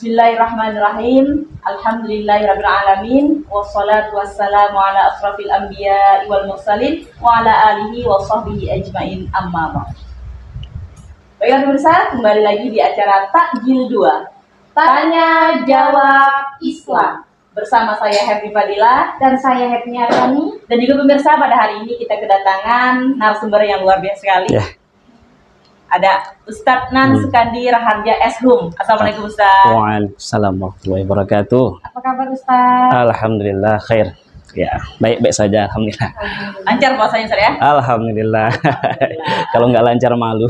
Bismillahirrahmanirrahim. Alhamdulillahirrahmanirrahim. Wassalatu wassalamu ala asrafil anbiya wal mursalin wa ala alihi wa sahbihi ajmain amma ba'd. Baiklah pemirsa, kembali lagi di acara Takjil 2. Tanya Jawab Islam. Bersama saya Happy Fadila dan saya Happy Arani. Dan juga pemirsa pada hari ini kita kedatangan narasumber yang luar biasa sekali. Yeah ada Ustadz Nan hmm. Sukandi Raharja Eshum. Assalamualaikum Ustadz. Waalaikumsalam warahmatullahi wabarakatuh. Apa kabar Ustadz? Alhamdulillah khair. Ya, baik-baik saja alhamdulillah. alhamdulillah. Lancar puasanya Ustaz ya? Alhamdulillah. alhamdulillah. Kalau nggak lancar malu.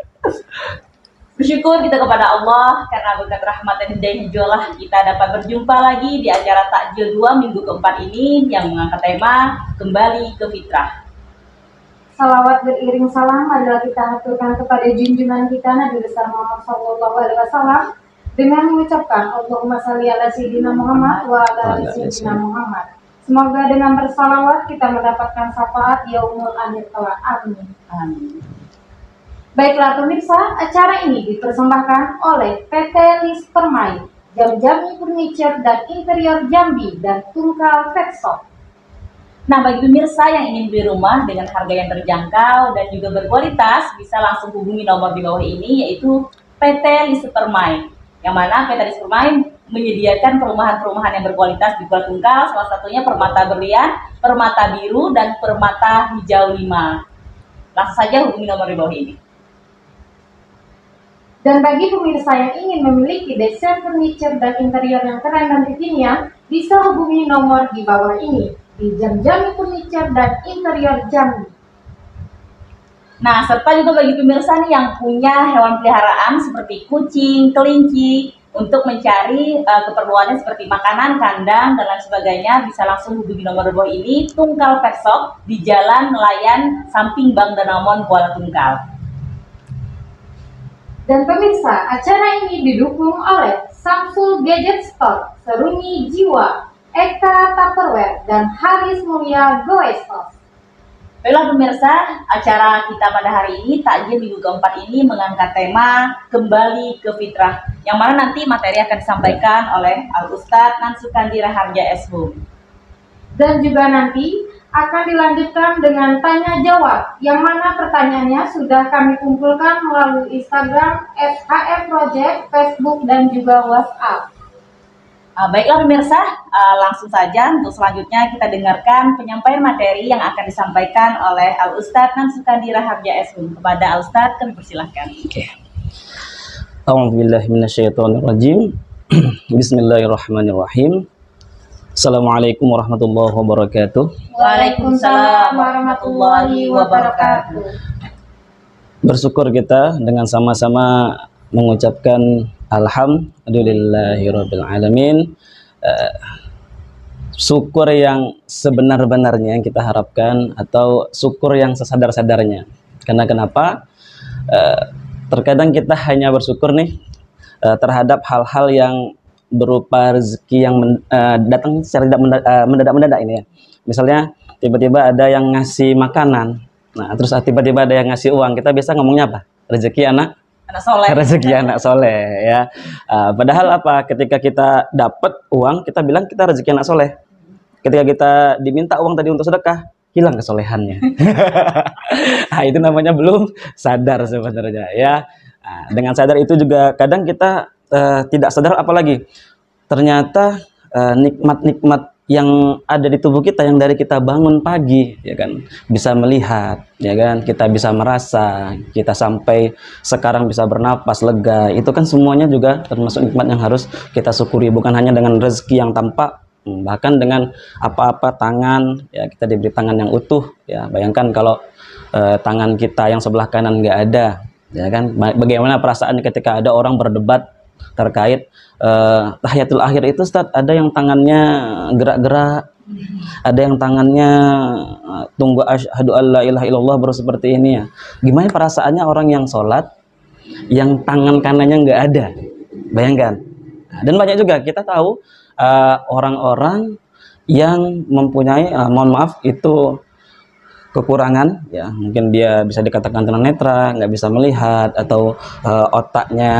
Bersyukur kita kepada Allah karena berkat rahmat dan hidayah jualah kita dapat berjumpa lagi di acara takjil 2 minggu keempat ini yang mengangkat tema kembali ke fitrah. Salawat beriring salam adalah kita haturkan kepada junjungan kita Nabi besar Muhammad Shallallahu Alaihi Wasallam dengan mengucapkan Allahumma salli ala sayyidina Muhammad wa ala sayyidina Muhammad. Semoga dengan bersalawat kita mendapatkan syafaat yaumul akhir kelak. Amin. Amin. Baiklah pemirsa, acara ini dipersembahkan oleh PT Lis Permai, Jam Jambi Furniture dan Interior Jambi dan Tungkal Vetshop. Nah, bagi pemirsa yang ingin beli rumah dengan harga yang terjangkau dan juga berkualitas, bisa langsung hubungi nomor di bawah ini yaitu PT Lisepermai. Yang mana PT Lisepermai menyediakan perumahan-perumahan yang berkualitas di Kuala Tunggal, salah satunya Permata Berlian, Permata Biru, dan Permata Hijau 5. Langsung saja hubungi nomor di bawah ini. Dan bagi pemirsa yang ingin memiliki desain furniture dan interior yang keren dan kekinian, bisa hubungi nomor di bawah ini di jam-jam furniture dan interior jam. Nah, serta juga bagi pemirsa nih yang punya hewan peliharaan seperti kucing, kelinci, untuk mencari uh, keperluannya seperti makanan, kandang, dan lain sebagainya, bisa langsung hubungi nomor bawah ini, Tungkal pesok di Jalan Nelayan, samping Bank Danamon, Kuala Tungkal. Dan pemirsa, acara ini didukung oleh Samsung Gadget Store, Seruni Jiwa, Eka Tupperware dan Haris Mulia Goestos. Baiklah pemirsa, acara kita pada hari ini takjil minggu keempat ini mengangkat tema kembali ke fitrah yang mana nanti materi akan disampaikan oleh Al Ustadz Nansukandi Raharja Esbu. Dan juga nanti akan dilanjutkan dengan tanya jawab yang mana pertanyaannya sudah kami kumpulkan melalui Instagram SHF Project, Facebook dan juga WhatsApp. Uh, baiklah pemirsa, uh, langsung saja untuk selanjutnya kita dengarkan penyampaian materi yang akan disampaikan oleh Al Ustadz Namsukandi Rahabja Eshun. Kepada Al Ustadz kami persilahkan. Oke. Okay. Bismillahirrahmanirrahim. Assalamualaikum warahmatullahi wabarakatuh. Waalaikumsalam warahmatullahi wabarakatuh. Bersyukur kita dengan sama-sama mengucapkan alamin eh, Syukur yang sebenar-benarnya yang kita harapkan Atau syukur yang sesadar-sadarnya Karena kenapa? Eh, terkadang kita hanya bersyukur nih eh, Terhadap hal-hal yang berupa rezeki yang datang secara mendadak-mendadak ini ya Misalnya tiba-tiba ada yang ngasih makanan Nah terus ah, tiba-tiba ada yang ngasih uang Kita biasa ngomongnya apa? Rezeki anak anak soleh rezeki anak soleh ya uh, padahal apa ketika kita dapat uang kita bilang kita rezeki anak soleh ketika kita diminta uang tadi untuk sedekah hilang kesolehannya nah, itu namanya belum sadar sebenarnya ya nah, dengan sadar itu juga kadang kita uh, tidak sadar apalagi ternyata eh, nikmat-nikmat uh, nikmat -nikmat yang ada di tubuh kita yang dari kita bangun pagi ya kan bisa melihat ya kan kita bisa merasa kita sampai sekarang bisa bernapas lega itu kan semuanya juga termasuk nikmat yang harus kita syukuri bukan hanya dengan rezeki yang tampak bahkan dengan apa-apa tangan ya kita diberi tangan yang utuh ya bayangkan kalau eh, tangan kita yang sebelah kanan nggak ada ya kan bagaimana perasaan ketika ada orang berdebat terkait uh, tahiyatul akhir itu Ustaz ada yang tangannya gerak-gerak ada yang tangannya eh, tunggu asyhadu alla ilaha illallah baru seperti ini ya gimana perasaannya orang yang sholat yang tangan kanannya nggak ada bayangkan nah, dan banyak juga kita tahu eh, orang-orang uh, yang mempunyai uh, mohon maaf itu kekurangan ya mungkin dia bisa dikatakan tenang tunanetra nggak bisa melihat atau e, otaknya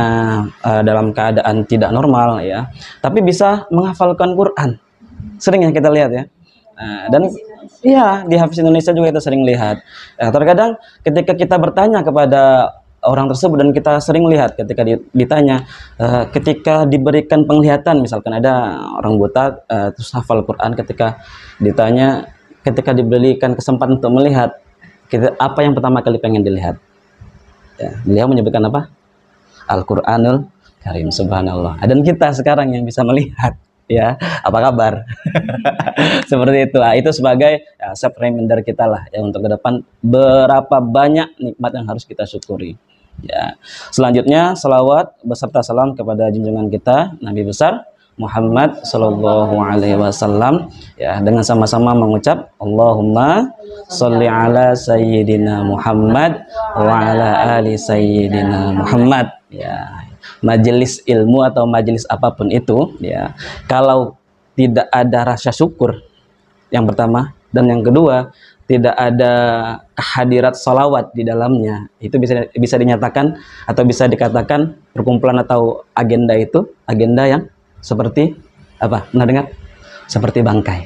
e, dalam keadaan tidak normal ya tapi bisa menghafalkan Quran sering yang kita lihat ya e, dan iya di Hafiz Indonesia juga kita sering lihat nah, terkadang ketika kita bertanya kepada orang tersebut dan kita sering lihat ketika ditanya uh, ketika diberikan penglihatan misalkan ada orang buta uh, terus hafal Quran ketika ditanya ketika diberikan kesempatan untuk melihat kita, apa yang pertama kali pengen dilihat ya, beliau menyebutkan apa Al-Quranul Karim subhanallah dan kita sekarang yang bisa melihat ya apa kabar seperti itu nah, itu sebagai ya, self reminder kita lah ya untuk ke depan berapa banyak nikmat yang harus kita syukuri ya selanjutnya selawat beserta salam kepada junjungan kita Nabi besar Muhammad sallallahu Alaihi Wasallam ya dengan sama-sama mengucap Allahumma sholli ala sayyidina Muhammad wa ala ali sayyidina Muhammad ya majelis ilmu atau majelis apapun itu ya kalau tidak ada rasa syukur yang pertama dan yang kedua tidak ada hadirat salawat di dalamnya itu bisa bisa dinyatakan atau bisa dikatakan perkumpulan atau agenda itu agenda yang seperti apa? Pernah dengar? Seperti bangkai.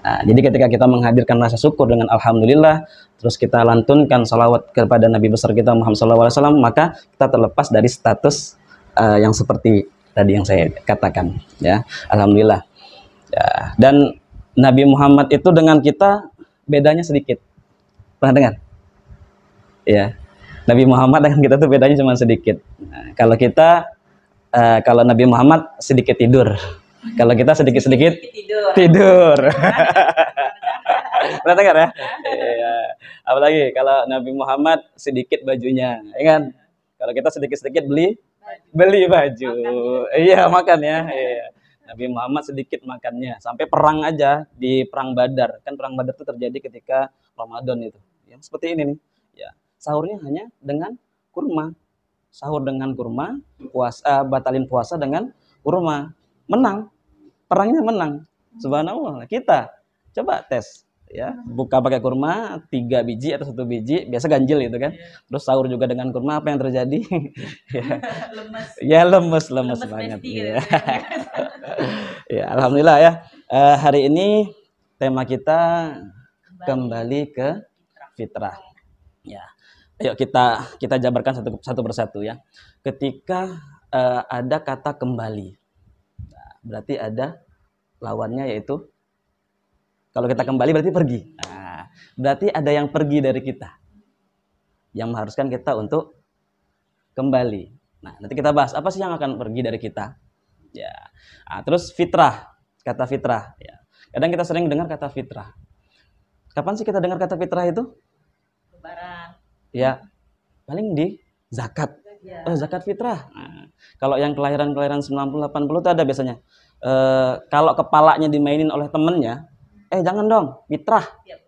Nah, jadi ketika kita menghadirkan rasa syukur dengan alhamdulillah, terus kita lantunkan salawat kepada Nabi besar kita Muhammad SAW, maka kita terlepas dari status uh, yang seperti tadi yang saya katakan. Ya, alhamdulillah. Ya, dan Nabi Muhammad itu dengan kita bedanya sedikit. Pernah dengar? Ya, Nabi Muhammad dengan kita tuh bedanya cuma sedikit. Nah, kalau kita uh, kalau Nabi Muhammad sedikit tidur. Kalau kita sedikit-sedikit tidur. tidur. Pernah dengar ya? Iya. Apalagi kalau Nabi Muhammad sedikit bajunya, ya kan? Kalau kita sedikit-sedikit beli beli baju. Makan. Iya, makan ya. Iya. Nabi Muhammad sedikit makannya sampai perang aja di perang Badar. Kan perang Badar itu terjadi ketika Ramadan itu. Yang seperti ini nih. Ya. Sahurnya hanya dengan kurma sahur dengan kurma, puasa uh, batalin puasa dengan kurma. Menang. Perangnya menang. Subhanallah. Kita coba tes ya buka pakai kurma tiga biji atau satu biji biasa ganjil gitu kan yeah. terus sahur juga dengan kurma apa yang terjadi ya lemes ya lemes lemes, lemes banget ya. ya alhamdulillah ya uh, hari ini tema kita kembali, kembali ke fitrah ya Ayo kita kita jabarkan satu satu persatu ya. Ketika uh, ada kata kembali, berarti ada lawannya yaitu kalau kita kembali berarti pergi. Nah, berarti ada yang pergi dari kita yang mengharuskan kita untuk kembali. Nah, nanti kita bahas apa sih yang akan pergi dari kita. Ya. Nah, terus fitrah, kata fitrah. Ya. Kadang kita sering dengar kata fitrah. Kapan sih kita dengar kata fitrah itu? ya paling di zakat. Oh, zakat fitrah. Nah, kalau yang kelahiran-kelahiran 90 80 itu ada biasanya. E, kalau kepalanya dimainin oleh temennya, eh jangan dong, fitrah. Iya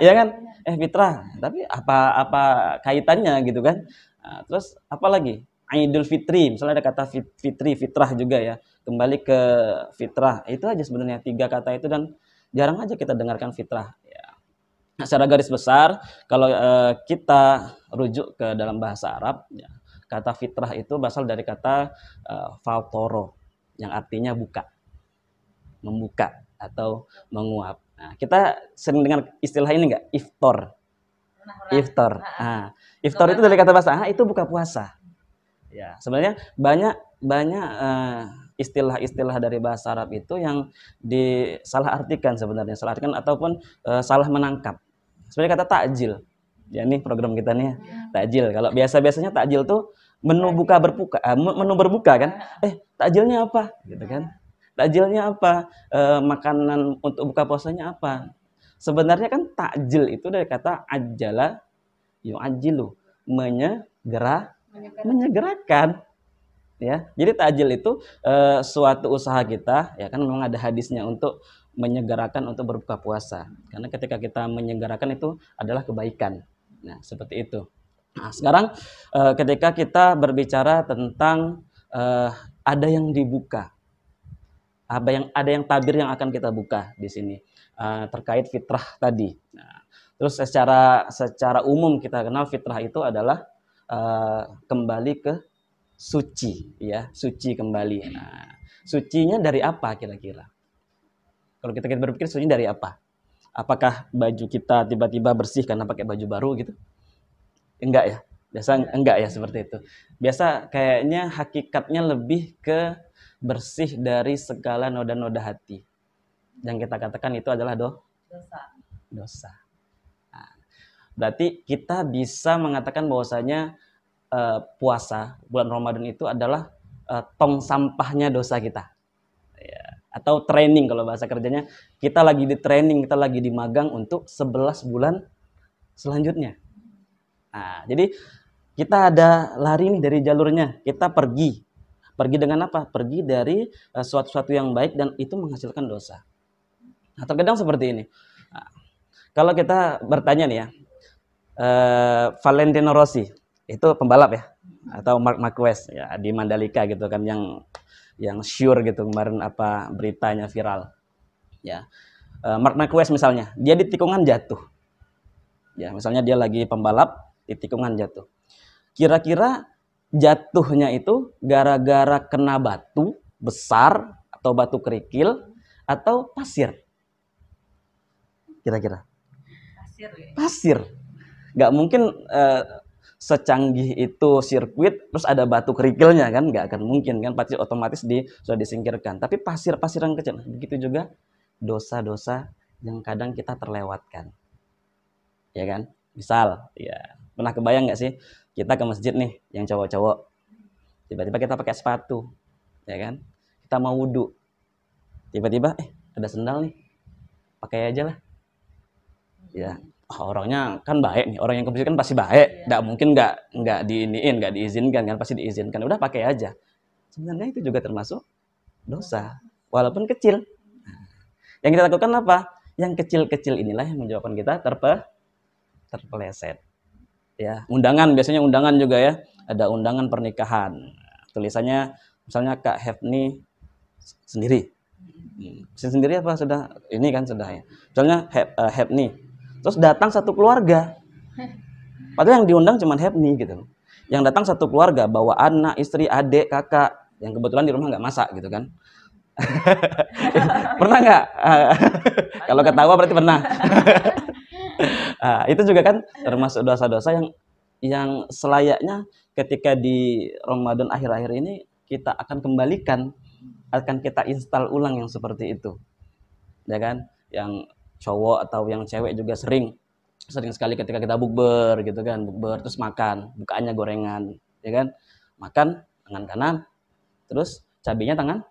ya kan? Eh fitrah. Tapi apa apa kaitannya gitu kan? Nah, terus apa lagi? Idul Fitri, misalnya ada kata fitri, fitrah juga ya. Kembali ke fitrah. Itu aja sebenarnya tiga kata itu dan jarang aja kita dengarkan fitrah secara garis besar kalau uh, kita rujuk ke dalam bahasa Arab ya, kata fitrah itu berasal dari kata uh, faltoro yang artinya buka membuka atau menguap nah, kita sering dengar istilah ini enggak iftor iftor nah, iftor itu dari kata bahasa ah, itu buka puasa ya sebenarnya banyak banyak uh, istilah-istilah dari bahasa Arab itu yang disalah artikan sebenarnya salah artikan ataupun uh, salah menangkap sebenarnya kata takjil ya nih program kita nih ya. takjil kalau biasa biasanya takjil tuh menu buka berbuka eh, menu berbuka kan eh takjilnya apa gitu kan takjilnya apa e, makanan untuk buka puasanya apa sebenarnya kan takjil itu dari kata ajala yu'ajilu menyegera menyegerakan ya jadi takjil itu e, suatu usaha kita ya kan memang ada hadisnya untuk menyegerakan untuk berbuka puasa karena ketika kita menyegerakan itu adalah kebaikan nah seperti itu nah sekarang eh, ketika kita berbicara tentang eh, ada yang dibuka apa yang ada yang tabir yang akan kita buka di sini eh, terkait fitrah tadi nah, terus secara secara umum kita kenal fitrah itu adalah eh, kembali ke suci ya suci kembali nah sucinya dari apa kira-kira kalau kita, kita berpikir sumbernya dari apa? Apakah baju kita tiba-tiba bersih karena pakai baju baru gitu? Enggak ya. Biasa iya. enggak ya seperti itu. Biasa kayaknya hakikatnya lebih ke bersih dari segala noda-noda hati. Yang kita katakan itu adalah do dosa. Dosa. Nah, berarti kita bisa mengatakan bahwasanya uh, puasa bulan Ramadan itu adalah uh, tong sampahnya dosa kita atau training kalau bahasa kerjanya kita lagi di training kita lagi di magang untuk 11 bulan selanjutnya nah, jadi kita ada lari nih dari jalurnya kita pergi pergi dengan apa pergi dari eh, suatu uh, yang baik dan itu menghasilkan dosa nah terkadang seperti ini nah, kalau kita bertanya nih ya uh, Valentino Rossi itu pembalap ya atau Mark Marquez ya di Mandalika gitu kan yang yang sure gitu kemarin apa beritanya viral ya eh, Mark Marquez misalnya dia di tikungan jatuh ya misalnya dia lagi pembalap di tikungan jatuh kira-kira jatuhnya itu gara-gara kena batu besar atau batu kerikil atau pasir kira-kira pasir ya. nggak mungkin eh, secanggih itu sirkuit terus ada batu kerikilnya kan nggak akan mungkin kan pasti otomatis di sudah disingkirkan tapi pasir-pasir yang kecil begitu juga dosa-dosa yang kadang kita terlewatkan ya kan misal ya pernah kebayang nggak sih kita ke masjid nih yang cowok-cowok tiba-tiba kita pakai sepatu ya kan kita mau wudhu tiba-tiba eh ada sendal nih pakai aja lah ya oh, orangnya kan baik nih orang yang kebersihan kan pasti baik tidak iya. yeah. mungkin nggak nggak diiniin nggak diizinkan kan pasti diizinkan udah pakai aja sebenarnya itu juga termasuk dosa walaupun kecil yang kita lakukan apa yang kecil-kecil inilah yang menjawabkan kita terpe terpeleset ya undangan biasanya undangan juga ya ada undangan pernikahan tulisannya misalnya Kak Hefni sendiri hmm, sendiri apa sudah ini kan sudah ya misalnya Hep, uh, eh, Hepni terus datang satu keluarga padahal yang diundang cuma Hepni gitu yang datang satu keluarga bawa anak istri adik kakak yang kebetulan di rumah nggak masak gitu kan pernah nggak kalau ketawa berarti pernah ah, itu juga kan termasuk dosa-dosa yang yang selayaknya ketika di Ramadan akhir-akhir ini kita akan kembalikan akan kita install ulang yang seperti itu ya kan yang cowok atau yang cewek juga sering sering sekali ketika kita bukber gitu kan bukber terus makan bukaannya gorengan ya kan makan tangan kanan terus cabenya tangan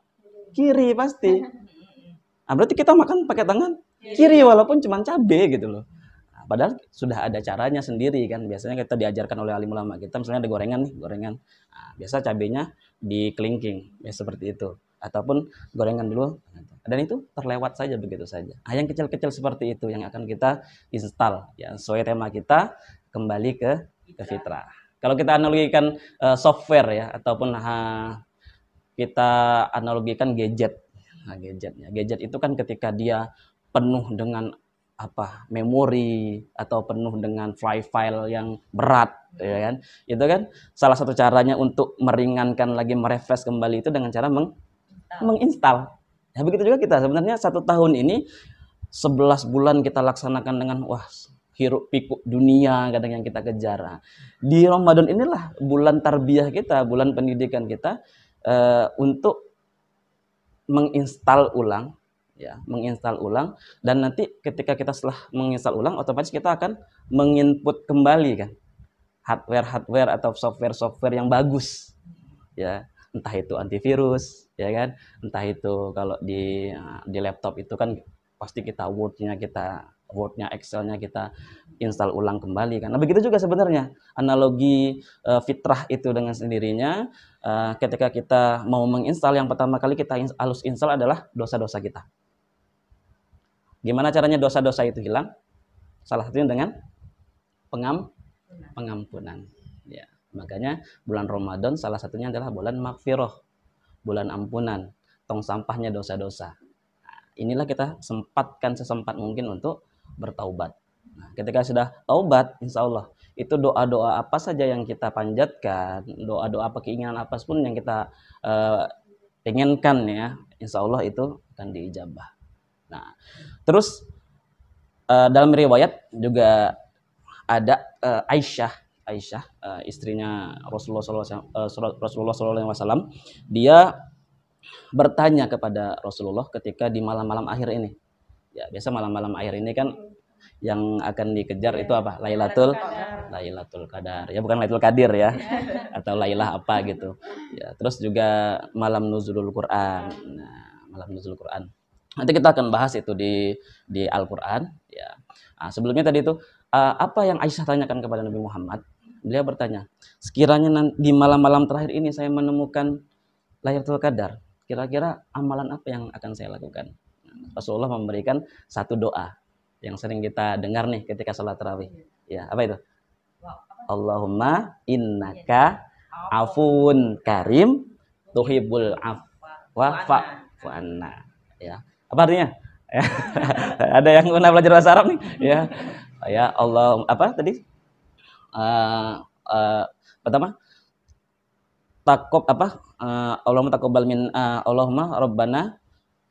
kiri pasti nah, berarti kita makan pakai tangan kiri walaupun cuma cabe gitu loh nah, padahal sudah ada caranya sendiri kan biasanya kita diajarkan oleh alim ulama kita misalnya ada gorengan nih gorengan nah, biasa cabenya di kelingking ya seperti itu ataupun gorengan dulu dan itu terlewat saja begitu saja nah, yang kecil-kecil seperti itu yang akan kita install ya sesuai tema kita kembali ke ke fitrah kalau kita analogikan uh, software ya ataupun uh, kita analogikan gadget nah, gadgetnya gadget itu kan ketika dia penuh dengan apa memori atau penuh dengan file file yang berat ya kan itu kan salah satu caranya untuk meringankan lagi merefresh kembali itu dengan cara meng menginstal. Ya begitu juga kita sebenarnya satu tahun ini 11 bulan kita laksanakan dengan wah hiruk pikuk dunia kadang yang kita kejar. Di Ramadan inilah bulan tarbiyah kita, bulan pendidikan kita uh, untuk menginstal ulang ya, menginstal ulang dan nanti ketika kita setelah menginstal ulang otomatis kita akan menginput kembali kan hardware-hardware atau software-software yang bagus ya entah itu antivirus ya kan entah itu kalau di eh, di laptop itu kan pasti kita wordnya kita wordnya excelnya kita install ulang kembali kan nah begitu juga sebenarnya analogi uh, fitrah itu dengan sendirinya uh, ketika kita mau menginstal yang pertama kali kita harus install adalah dosa-dosa kita gimana caranya dosa-dosa itu hilang salah satunya dengan pengam pengampunan ya Makanya bulan Ramadan salah satunya adalah bulan makfiroh, bulan ampunan, tong sampahnya dosa-dosa. Nah, inilah kita sempatkan sesempat mungkin untuk bertaubat. Nah, ketika sudah taubat, insya Allah itu doa-doa apa saja yang kita panjatkan, doa-doa apa keinginan apa pun yang kita uh, inginkan ya, insya Allah itu akan diijabah. Nah, terus uh, dalam riwayat juga ada uh, Aisyah Aisyah uh, istrinya Rasulullah SAW, uh, eh, dia bertanya kepada Rasulullah ketika di malam-malam akhir ini ya biasa malam-malam akhir ini kan yang akan dikejar itu iya, apa Lailatul Lailatul Qadar ya bukan Lailatul Kadir ya atau Lailah apa gitu ya terus juga malam nuzulul Quran nah malam nuzul Quran nanti kita akan bahas itu di di Al Quran ya nah, sebelumnya tadi itu ah, apa yang Aisyah tanyakan kepada Nabi Muhammad Beliau bertanya, sekiranya di malam-malam terakhir ini saya menemukan Lailatul Qadar, kira-kira amalan apa yang akan saya lakukan? Rasulullah memberikan satu doa yang sering kita dengar nih ketika sholat tarawih. Ya, apa itu? Allahumma innaka afun karim tuhibul afwa anna. Ya. Apa artinya? Ada yang pernah belajar bahasa Arab nih? Ya. Ya Allah, apa tadi? Eh, eh, pertama takob apa eh, Allahumma takobal min Allahumma Robbana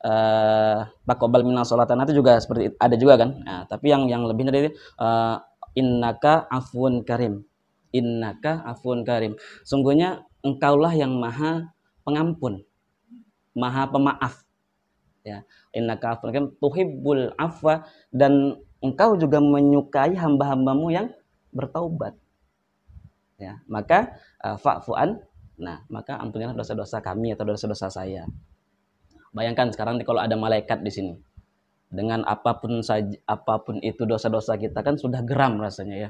uh, takobal min sholatana itu juga seperti ada juga kan nah, tapi yang yang lebih dari uh, innaka afun karim innaka afun karim sungguhnya engkaulah yang maha pengampun maha pemaaf ya innaka afun karim tuhibbul afwa dan engkau juga menyukai hamba-hambamu yang bertaubat. Ya, maka uh, fa'fu'an nah, maka ampunilah dosa-dosa kami atau dosa-dosa saya. Bayangkan sekarang kalau ada malaikat di sini. Dengan apapun saja apapun itu dosa-dosa kita kan sudah geram rasanya ya.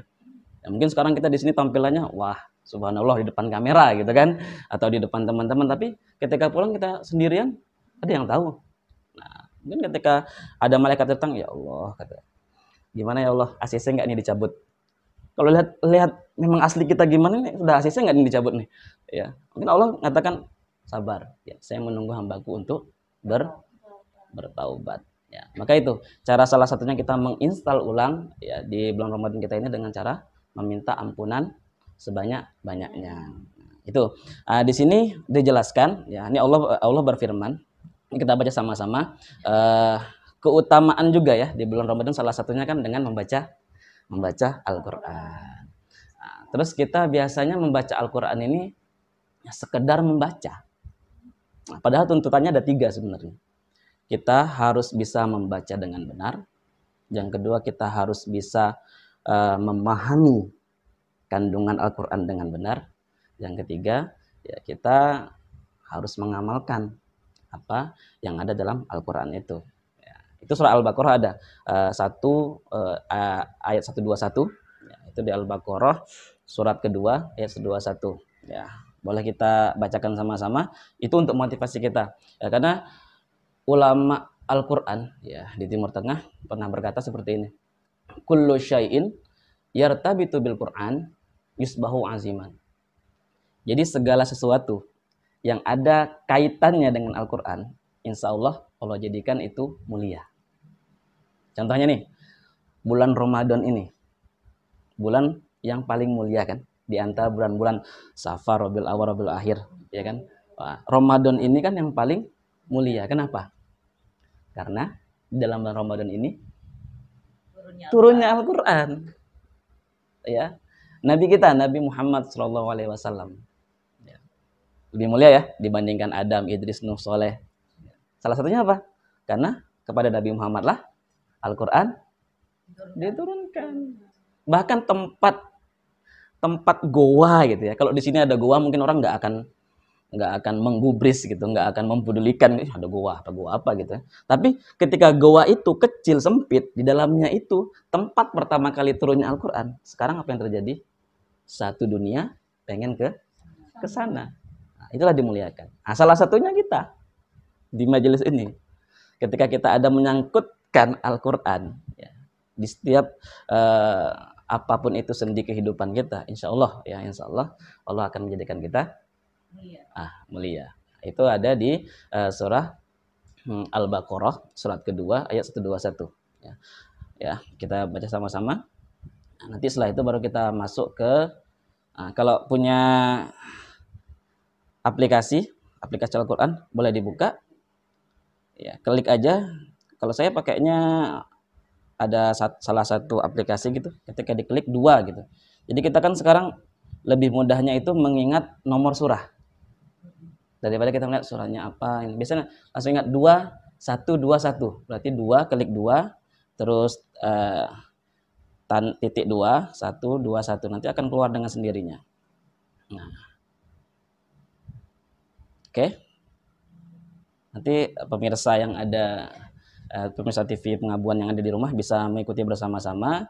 ya mungkin sekarang kita di sini tampilannya wah subhanallah di depan kamera gitu kan atau di depan teman-teman tapi ketika pulang kita sendirian ada yang tahu nah mungkin ketika ada malaikat datang ya Allah kata gimana ya Allah ACC enggak nih dicabut kalau lihat lihat memang asli kita gimana nih, sudah hasilnya nggak dicabut nih. Ya, mungkin Allah mengatakan sabar. Ya, saya menunggu hambaku untuk ber bertaubat. Ya, maka itu cara salah satunya kita menginstal ulang ya di bulan Ramadan kita ini dengan cara meminta ampunan sebanyak banyaknya. Itu uh, di sini dijelaskan ya ini Allah Allah berfirman kita baca sama-sama uh, keutamaan juga ya di bulan Ramadan salah satunya kan dengan membaca membaca Al-Quran. Nah, terus kita biasanya membaca Al-Quran ini ya sekedar membaca. Nah, padahal tuntutannya ada tiga sebenarnya. Kita harus bisa membaca dengan benar. Yang kedua kita harus bisa uh, memahami kandungan Al-Quran dengan benar. Yang ketiga ya kita harus mengamalkan apa yang ada dalam Al-Quran itu. Itu surah Al-Baqarah ada uh, satu uh, ayat 121 ya, itu di Al-Baqarah surat kedua ayat 121 ya. Boleh kita bacakan sama-sama. Itu untuk motivasi kita. Ya, karena ulama Al-Qur'an ya di Timur Tengah pernah berkata seperti ini. Kullu syai'in yartabitu bil Qur'an yusbahu aziman. Jadi segala sesuatu yang ada kaitannya dengan Al-Qur'an, insya Allah Allah jadikan itu mulia. Contohnya nih, bulan Ramadan ini. Bulan yang paling mulia kan di antara bulan-bulan Safar, Rabiul Awal, Rabiul Akhir, ya kan? Ramadan ini kan yang paling mulia. Kenapa? Karena dalam bulan Ramadan ini turunnya Al-Qur'an. Al ya. Nabi kita Nabi Muhammad saw alaihi ya. Lebih mulia ya dibandingkan Adam, Idris, Nuh, Soleh. Salah satunya apa? Karena kepada Nabi Muhammad lah Al-Quran diturunkan. Bahkan tempat tempat goa gitu ya. Kalau di sini ada goa mungkin orang nggak akan nggak akan menggubris gitu, nggak akan mempedulikan ada goa apa goa apa gitu. Ya. Tapi ketika goa itu kecil sempit di dalamnya itu tempat pertama kali turunnya Al-Qur'an. Sekarang apa yang terjadi? Satu dunia pengen ke ke sana. Nah, itulah dimuliakan. Nah, salah satunya kita di majelis ini. Ketika kita ada menyangkut praktekkan Al-Quran ya. di setiap uh, apapun itu sendi kehidupan kita insya Allah ya insya Allah Allah akan menjadikan kita mulia. ah mulia itu ada di uh, surah hmm, Al-Baqarah surat kedua ayat 121 ya. ya kita baca sama-sama nanti setelah itu baru kita masuk ke uh, kalau punya aplikasi aplikasi Al-Quran boleh dibuka ya klik aja kalau saya pakainya ada salah satu aplikasi gitu, ketika diklik dua gitu. Jadi kita kan sekarang lebih mudahnya itu mengingat nomor surah. Daripada kita melihat surahnya apa. Gitu. Biasanya langsung ingat dua, satu, dua, satu. Berarti dua, klik dua, terus eh, tan, titik dua, satu, dua, satu. Nanti akan keluar dengan sendirinya. Nah. Oke. Okay. Nanti pemirsa yang ada uh, pemirsa TV pengabuan yang ada di rumah bisa mengikuti bersama-sama.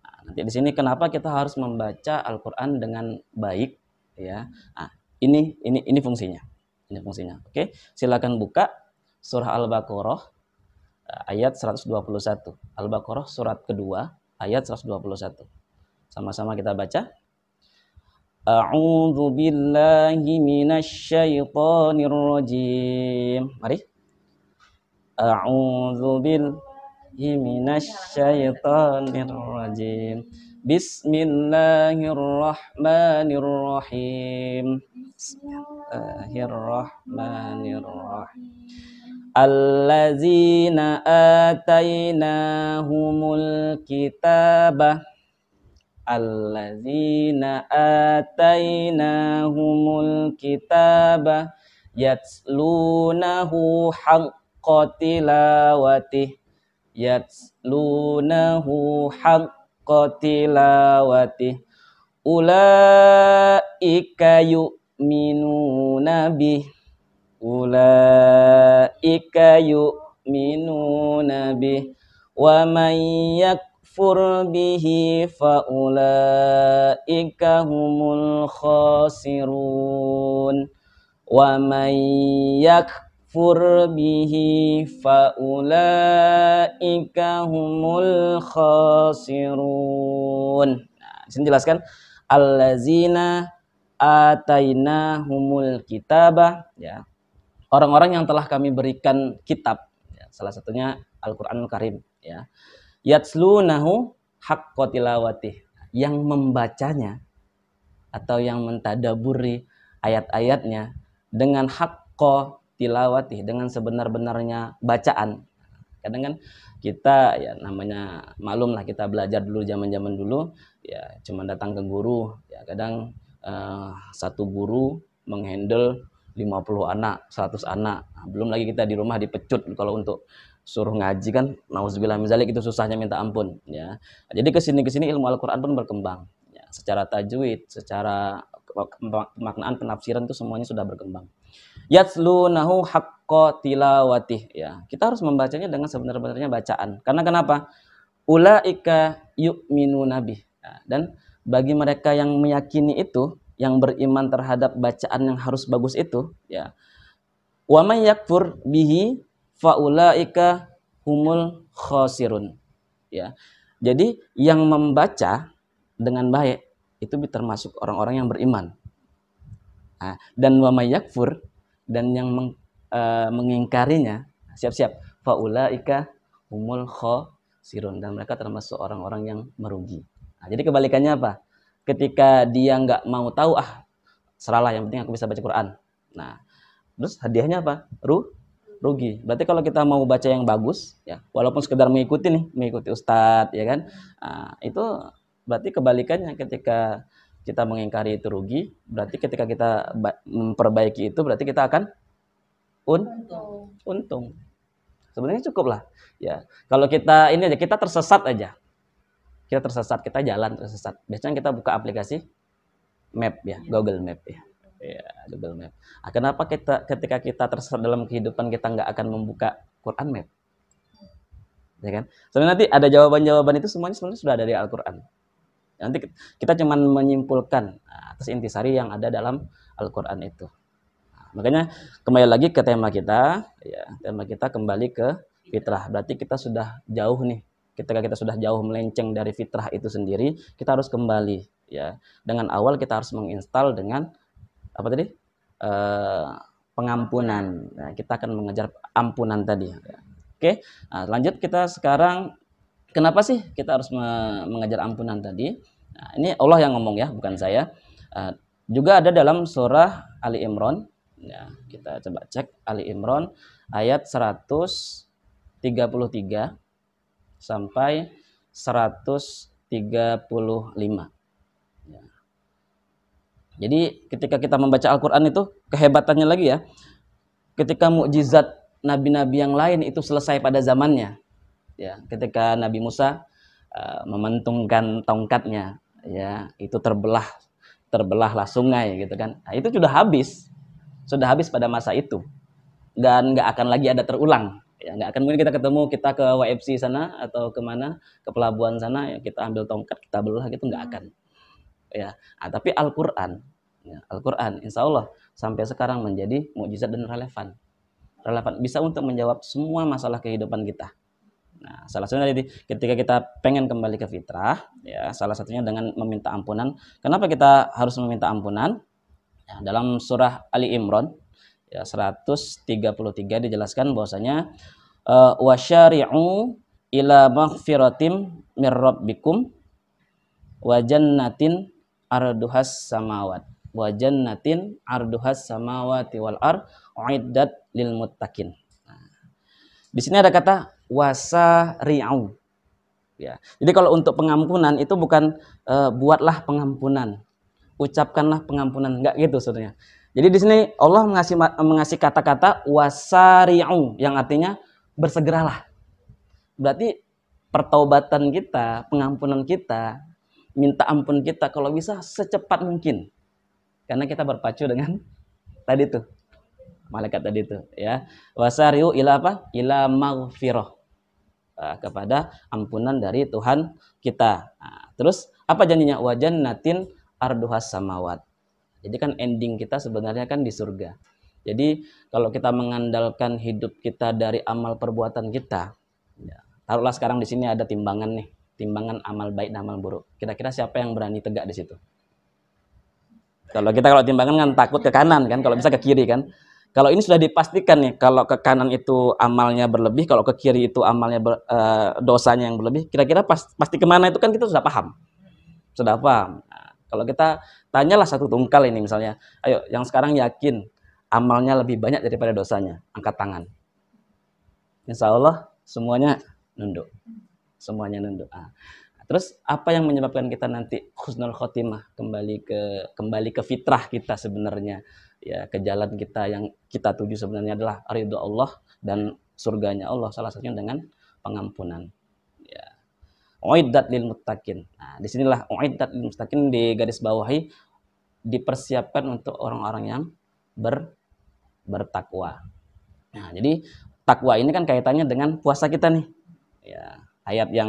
Nah, nanti di sini kenapa kita harus membaca Al-Qur'an dengan baik ya. Nah, ini ini ini fungsinya. Ini fungsinya. Oke, silakan buka surah Al-Baqarah eh, ayat 121. Al-Baqarah surat kedua ayat 121. Sama-sama kita baca. A'udzu billahi minasy syaithanir rajim. Mari. A'udzubil rajim. Bismillahirrahmanirrahim Bismillahirrahmanirrahim Al-lazina Allazina atainahumul Al-lazina atainahumul kitabah. Yatslunahu haqq qatilawati yatlunahu haqqa tilawati ula yu'minuna bi ulaika yu'minuna bi wa mayak yakfur bihi fa ulaika humul khasirun wa mayak yakfur bihi faulaika humul khasirun. Nah, sini jelaskan allazina ataina humul kitabah ya. Orang-orang yang telah kami berikan kitab ya, salah satunya Al-Qur'anul Karim ya. Yatslunahu haqqa tilawatih yang membacanya atau yang mentadaburi ayat-ayatnya dengan hakko tilawati dengan sebenar-benarnya bacaan kadang kan kita ya namanya malum lah kita belajar dulu zaman-zaman dulu ya cuma datang ke guru ya kadang uh, satu guru menghandle 50 anak 100 anak nah, belum lagi kita di rumah dipecut kalau untuk suruh ngaji kan nauzubillah mizalik itu susahnya minta ampun ya jadi ke sini ilmu Al-Quran pun berkembang ya, secara tajwid secara pemaknaan penafsiran itu semuanya sudah berkembang Yatslunahu haqqa tilawatih. Ya, kita harus membacanya dengan sebenar-benarnya bacaan. Karena kenapa? Ulaika yu'minu nabi. Ya, dan bagi mereka yang meyakini itu, yang beriman terhadap bacaan yang harus bagus itu, ya. Wa may yakfur bihi faulaika humul khosirun. Ya. Jadi yang membaca dengan baik itu termasuk orang-orang yang beriman. Nah, dan wama yakfur dan yang meng, uh, mengingkarinya siap-siap ika umul humul sirun dan mereka termasuk orang-orang yang merugi. Nah, jadi kebalikannya apa? Ketika dia nggak mau tahu ah seralah yang penting aku bisa baca Quran. Nah, terus hadiahnya apa? Ru rugi. Berarti kalau kita mau baca yang bagus, ya, walaupun sekedar mengikuti nih, mengikuti ustadz, ya kan, nah, itu berarti kebalikannya ketika kita mengingkari itu rugi, berarti ketika kita memperbaiki itu berarti kita akan un untung. untung. Sebenarnya cukup lah. Ya, kalau kita ini aja kita tersesat aja. Kita tersesat, kita jalan tersesat. Biasanya kita buka aplikasi map ya, iya. Google Map ya. Ya, Google Map. Nah, kenapa kita ketika kita tersesat dalam kehidupan kita nggak akan membuka Quran Map? Ya kan? Sebenarnya nanti ada jawaban-jawaban itu semuanya sebenarnya sudah ada di Al-Quran. Nanti kita cuman menyimpulkan nah, atas intisari yang ada dalam Al-Qur'an itu. Nah, makanya kembali lagi ke tema kita, ya, tema kita kembali ke fitrah. Berarti kita sudah jauh nih. Ketika kita sudah jauh melenceng dari fitrah itu sendiri, kita harus kembali ya. Dengan awal kita harus menginstal dengan apa tadi? E, pengampunan. Nah, kita akan mengejar ampunan tadi. Ya. Oke, nah, lanjut kita sekarang. Kenapa sih kita harus mengejar ampunan tadi? Nah, ini Allah yang ngomong ya, bukan ya. saya. Uh, juga ada dalam surah Ali Imran. Ya, kita coba cek Ali Imran ayat 133 sampai 135. Ya. Jadi ketika kita membaca Al-Quran itu kehebatannya lagi ya. Ketika mukjizat nabi-nabi yang lain itu selesai pada zamannya. Ya, ketika Nabi Musa uh, eh, mementungkan tongkatnya ya itu terbelah terbelahlah sungai gitu kan nah, itu sudah habis sudah habis pada masa itu dan nggak akan lagi ada terulang ya nggak akan mungkin kita ketemu kita ke WFC sana atau kemana ke pelabuhan sana ya kita ambil tongkat kita belah gitu nggak akan ya nah, tapi Al-Quran ya, Al-Quran insya Allah sampai sekarang menjadi mukjizat dan relevan relevan bisa untuk menjawab semua masalah kehidupan kita Nah, salah satunya tadi ketika kita pengen kembali ke fitrah, ya salah satunya dengan meminta ampunan. Kenapa kita harus meminta ampunan? Ya, dalam surah Ali Imran ya 133 dijelaskan bahwasanya eh, wasyari'u ila maghfiratim mir rabbikum wa jannatin arduhas samawat wa jannatin arduhas samawati wal ar uiddat lil muttaqin di sini ada kata wasari'au. Ya. Jadi kalau untuk pengampunan itu bukan e, buatlah pengampunan, ucapkanlah pengampunan, enggak gitu sebenarnya. Jadi di sini Allah mengasih mengasih kata-kata wasari'au yang artinya bersegeralah. Berarti pertobatan kita, pengampunan kita, minta ampun kita kalau bisa secepat mungkin. Karena kita berpacu dengan tadi tuh malaikat tadi itu ya wasariu ila apa ila maghfirah ah, kepada ampunan dari Tuhan kita nah, terus apa janjinya wajan natin arduhas samawat jadi kan ending kita sebenarnya kan di surga jadi kalau kita mengandalkan hidup kita dari amal perbuatan kita ya, taruhlah sekarang di sini ada timbangan nih timbangan amal baik dan amal buruk kira-kira siapa yang berani tegak di situ kalau kita kalau timbangan kan takut ke kanan kan kalau bisa ke kiri kan kalau ini sudah dipastikan nih, kalau ke kanan itu amalnya berlebih, kalau ke kiri itu amalnya ber, e, dosanya yang berlebih, kira-kira pas, pasti kemana itu kan kita sudah paham, sudah paham. Nah, kalau kita tanyalah satu tungkal ini misalnya, ayo yang sekarang yakin amalnya lebih banyak daripada dosanya, angkat tangan. Insya Allah semuanya nunduk, semuanya nunduk. Nah, terus apa yang menyebabkan kita nanti khusnul khotimah kembali ke kembali ke fitrah kita sebenarnya? ya ke jalan kita yang kita tuju sebenarnya adalah ridho Allah dan surganya Allah salah satunya dengan pengampunan ya uiddat lil muttaqin nah disinilah uiddat lil muttaqin di garis bawahi dipersiapkan untuk orang-orang yang ber bertakwa nah jadi takwa ini kan kaitannya dengan puasa kita nih ya ayat yang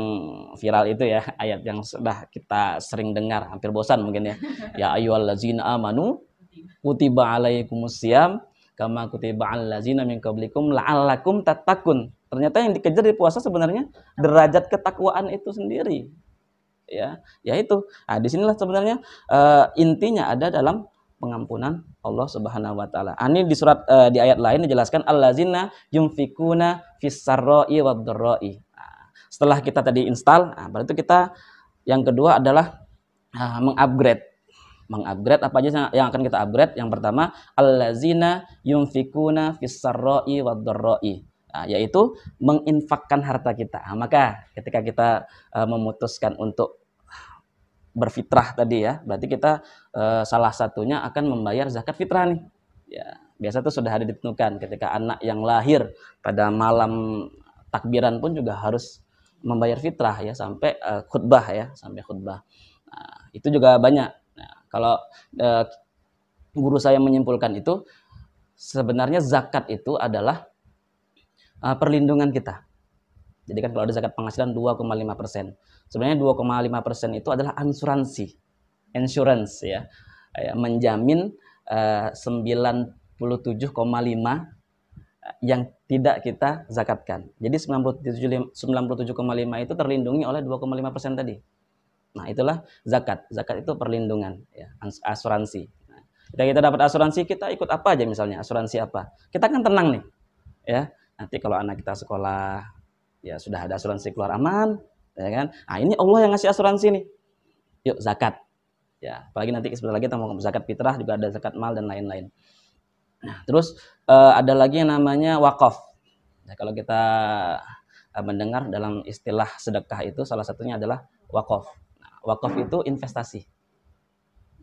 viral itu ya ayat yang sudah kita sering dengar hampir bosan mungkin ya ya ayu ayyuhallazina amanu kutiba alaikumusiyam kama kutiba allazina min qablikum la'allakum tattaqun. Ternyata yang dikejar di puasa sebenarnya derajat ketakwaan itu sendiri. Ya, yaitu. Nah, sinilah sebenarnya uh, intinya ada dalam pengampunan Allah Subhanahu wa taala. Nah, ini di surat uh, di ayat lain dijelaskan allazina yunfikuna fis-sarra'i wad-dharra'i. Nah, setelah kita tadi install, nah, berarti kita yang kedua adalah uh, mengupgrade mengupgrade apa aja yang akan kita upgrade? Yang pertama, allazina yunfikuna fis-sarra'i Nah, yaitu menginfakkan harta kita. Nah, maka ketika kita uh, memutuskan untuk berfitrah tadi ya, berarti kita uh, salah satunya akan membayar zakat fitrah nih. Ya, biasa tuh sudah ada ditentukan ketika anak yang lahir pada malam takbiran pun juga harus membayar fitrah ya sampai uh, khutbah ya, sampai khutbah. Nah, itu juga banyak kalau uh, guru saya menyimpulkan itu sebenarnya zakat itu adalah uh, perlindungan kita. Jadi kan kalau ada zakat penghasilan 2,5 persen. Sebenarnya 2,5 persen itu adalah asuransi, insurance ya, eh, menjamin uh, 97,5 yang tidak kita zakatkan. Jadi 97,5 itu terlindungi oleh 2,5 persen tadi. Nah, itulah zakat. Zakat itu perlindungan, ya, asuransi. Nah, kita dapat asuransi, kita ikut apa aja misalnya, asuransi apa. Kita kan tenang nih, ya. Nanti kalau anak kita sekolah, ya sudah ada asuransi keluar aman, ya kan. Nah, ini Allah yang ngasih asuransi nih. Yuk, zakat. Ya, apalagi nanti sebentar lagi kita mau zakat fitrah, juga ada zakat mal dan lain-lain. Nah, terus uh, ada lagi yang namanya wakaf. Nah, kalau kita uh, mendengar dalam istilah sedekah itu salah satunya adalah wakaf. Wakaf itu investasi.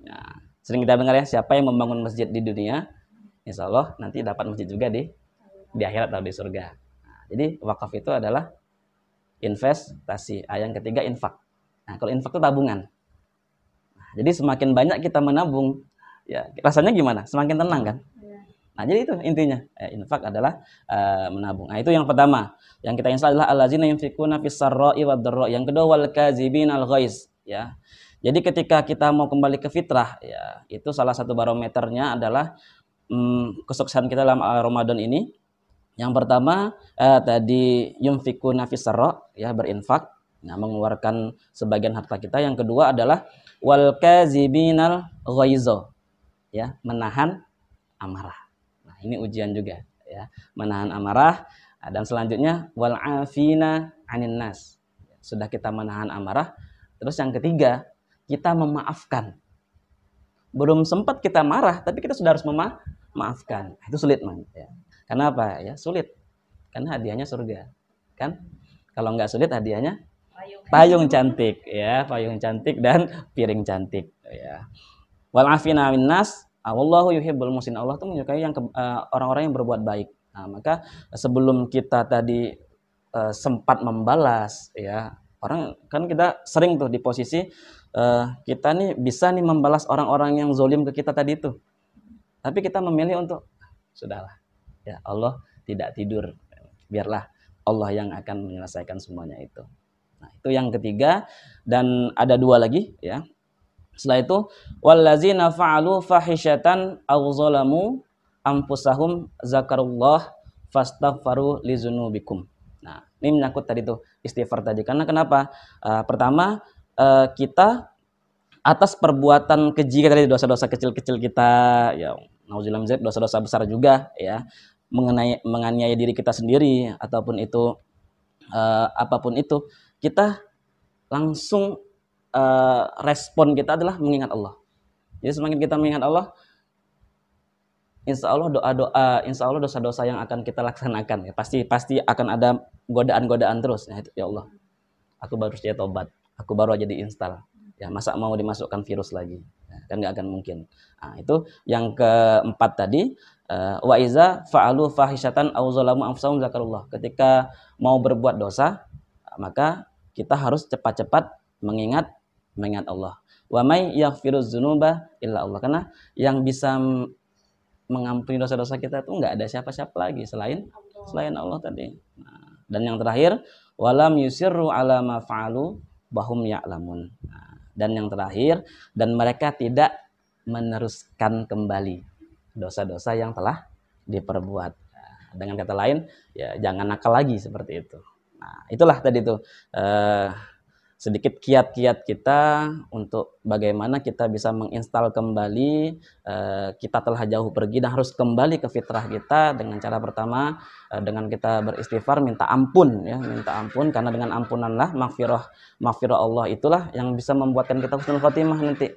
Ya, sering kita dengar ya, siapa yang membangun masjid di dunia, insya Allah nanti dapat masjid juga di di akhirat atau di surga. Nah, jadi wakaf itu adalah investasi. Nah, yang ketiga infak. Nah, kalau infak itu tabungan. Nah, jadi semakin banyak kita menabung, ya rasanya gimana? Semakin tenang kan? Nah, jadi itu intinya. Eh, infak adalah uh, menabung. Nah, itu yang pertama. Yang kita insya Allah adalah allazina yunfikuna fis sarra'i wad Yang kedua wal kazibin al ghais ya. Jadi ketika kita mau kembali ke fitrah ya, itu salah satu barometernya adalah hmm, kesuksesan kita dalam eh, Ramadan ini. Yang pertama eh, tadi yumfiku nafisarro ya berinfak, nah mengeluarkan sebagian harta kita. Yang kedua adalah wal kazibinal ghaizo ya, menahan amarah. Nah, ini ujian juga ya, menahan amarah dan selanjutnya wal afina anin nas. Sudah kita menahan amarah, Terus yang ketiga, kita memaafkan. Belum sempat kita marah, tapi kita sudah harus memaafkan. Itu sulit, man. Ya. Karena apa? Ya sulit. Karena hadiahnya surga, kan? Kalau nggak sulit hadiahnya payung. cantik, ya, payung cantik dan piring cantik, ya. Wal afina minnas, ah, Allahu yuhibbul musin. Allah tuh menyukai yang eh, orang-orang yang berbuat baik. Nah, maka sebelum kita tadi eh, sempat membalas, ya, Orang kan kita sering tuh di posisi uh, kita nih bisa nih membalas orang-orang yang zolim ke kita tadi itu Tapi kita memilih untuk sudahlah. Ya Allah tidak tidur. Biarlah Allah yang akan menyelesaikan semuanya itu. Nah, itu yang ketiga dan ada dua lagi ya. Setelah itu wallazina fa'alu fahisyatan aw zalamu zakarullah fastaghfaru lizunubikum. Nah, ini menyangkut tadi tuh istighfar tadi. Karena kenapa? Uh, pertama, uh, kita atas perbuatan keji tadi dosa-dosa kecil-kecil kita, ya nauzubillah dosa-dosa besar juga ya, mengenai menganiaya diri kita sendiri ataupun itu uh, apapun itu, kita langsung uh, respon kita adalah mengingat Allah. Jadi semakin kita mengingat Allah, insya Allah doa-doa, insya Allah dosa-dosa yang akan kita laksanakan ya pasti pasti akan ada godaan-godaan terus ya, ya Allah. Aku baru saja tobat, aku baru aja diinstal. Ya masa mau dimasukkan virus lagi? Ya, kan nggak akan mungkin. Nah, itu yang keempat tadi eh, wa iza fa'alu fahisatan aw zalamu anfusahum zakarullah. Ketika mau berbuat dosa, maka kita harus cepat-cepat mengingat mengingat Allah. Wa may yaghfiruz illa Allah. Karena yang bisa mengampuni dosa-dosa kita itu nggak ada siapa-siapa lagi selain selain Allah tadi. Nah, dan yang terakhir walam yusiru ala ma fa'alu bahum ya'lamun. lamun. Nah, dan yang terakhir dan mereka tidak meneruskan kembali dosa-dosa yang telah diperbuat. Nah, dengan kata lain, ya jangan nakal lagi seperti itu. Nah, itulah tadi tuh eh, sedikit kiat-kiat kita untuk bagaimana kita bisa menginstal kembali eh, kita telah jauh pergi dan harus kembali ke fitrah kita dengan cara pertama eh, dengan kita beristighfar minta ampun ya minta ampun karena dengan ampunanlah maghfirah maghfirah Allah itulah yang bisa membuatkan kita husnul khotimah nanti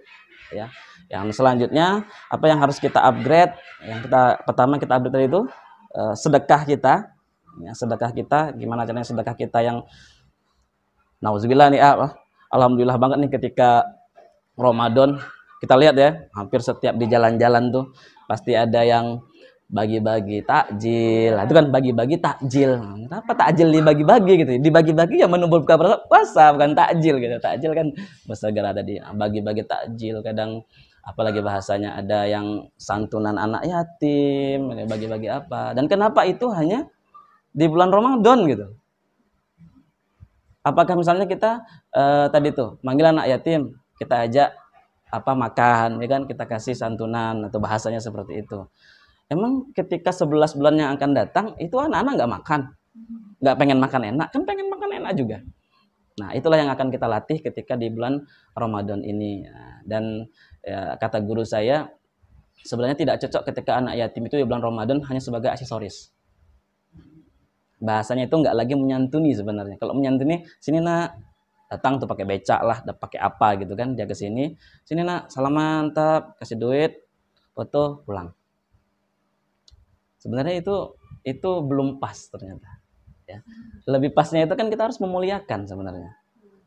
ya yang selanjutnya apa yang harus kita upgrade yang kita pertama kita upgrade itu eh, sedekah kita ya, sedekah kita gimana caranya sedekah kita yang Nauzubillah nih ah, ah, alhamdulillah banget nih ketika Ramadan kita lihat ya, hampir setiap di jalan-jalan tuh pasti ada yang bagi-bagi takjil. Nah, itu kan bagi-bagi takjil. Nah, kenapa takjil dibagi-bagi gitu? Dibagi-bagi ya menumbuh buka puasa bukan takjil gitu. Takjil kan bahasa gara ada di bagi-bagi takjil kadang apalagi bahasanya ada yang santunan anak yatim, bagi-bagi apa. Dan kenapa itu hanya di bulan Ramadan gitu? apakah misalnya kita uh, tadi tuh manggil anak yatim kita ajak apa makan ya kan kita kasih santunan atau bahasanya seperti itu emang ketika sebelas bulan yang akan datang itu anak-anak nggak makan nggak pengen makan enak kan pengen makan enak juga nah itulah yang akan kita latih ketika di bulan Ramadan ini nah, dan ya, kata guru saya sebenarnya tidak cocok ketika anak yatim itu di bulan Ramadan hanya sebagai aksesoris bahasanya itu nggak lagi menyantuni sebenarnya kalau menyantuni sini nak datang tuh pakai becak lah udah pakai apa gitu kan dia ke sini sini nak salaman, tap, kasih duit foto pulang sebenarnya itu itu belum pas ternyata ya lebih pasnya itu kan kita harus memuliakan sebenarnya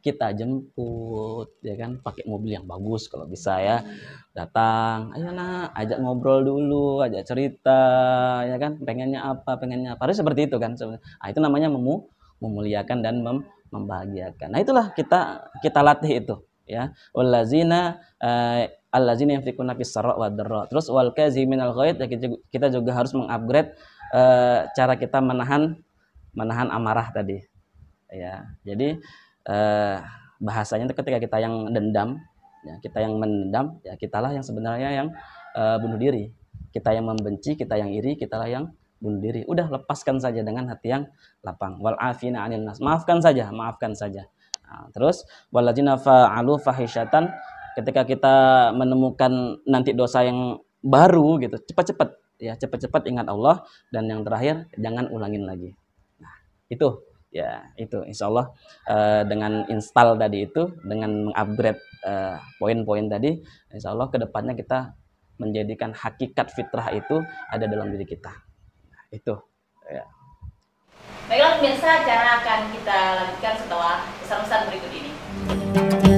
kita jemput ya kan pakai mobil yang bagus kalau bisa ya datang ayo nak ajak ngobrol dulu ajak cerita ya kan pengennya apa pengennya apa harus seperti itu kan nah, itu namanya memu memuliakan dan mem membahagiakan nah itulah kita kita latih itu ya walazina eh, allazina yang fis sarra wa darra terus wal kazimin al ghaid ya, kita juga harus mengupgrade eh, cara kita menahan menahan amarah tadi ya jadi eh, bahasanya itu ketika kita yang dendam, ya, kita yang mendendam, ya kitalah yang sebenarnya yang eh, bunuh diri. Kita yang membenci, kita yang iri, kitalah yang bunuh diri. Udah lepaskan saja dengan hati yang lapang. Wal afina 'anil nas. Maafkan saja, maafkan saja. Nah, terus waladzina fa'alu fahisyatan ketika kita menemukan nanti dosa yang baru gitu, cepat-cepat ya, cepat-cepat ingat Allah dan yang terakhir jangan ulangin lagi. Nah, itu ya itu insya Allah uh, dengan install tadi itu dengan mengupgrade uh, poin-poin tadi insya Allah kedepannya kita menjadikan hakikat fitrah itu ada dalam diri kita nah, itu ya. baiklah pemirsa acara akan kita lanjutkan setelah pesan-pesan berikut ini